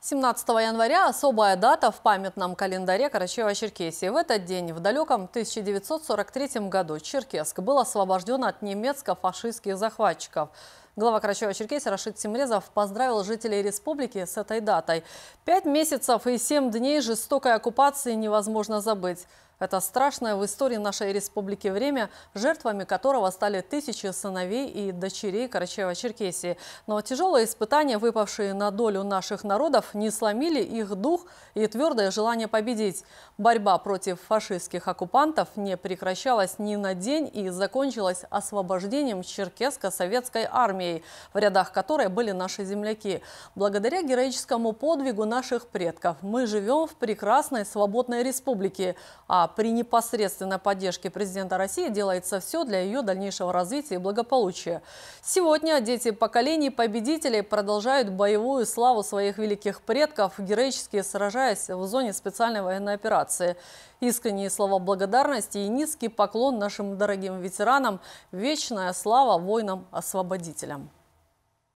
17 января – особая дата в памятном календаре Карачаева-Черкесии. В этот день, в далеком 1943 году, Черкесск был освобожден от немецко-фашистских захватчиков. Глава Карачаева-Черкесии Рашид Семрезов поздравил жителей республики с этой датой. Пять месяцев и семь дней жестокой оккупации невозможно забыть. Это страшное в истории нашей республики время, жертвами которого стали тысячи сыновей и дочерей Карачаева-Черкесии. Но тяжелые испытания, выпавшие на долю наших народов, не сломили их дух и твердое желание победить. Борьба против фашистских оккупантов не прекращалась ни на день и закончилась освобождением Черкесско-советской армии армией, в рядах которой были наши земляки. Благодаря героическому подвигу наших предков мы живем в прекрасной свободной республике, а при непосредственной поддержке президента России делается все для ее дальнейшего развития и благополучия. Сегодня дети поколений победителей продолжают боевую славу своих великих предков, героически сражаясь в зоне специальной военной операции. Искренние слова благодарности и низкий поклон нашим дорогим ветеранам, вечная слава воинам-освободителям.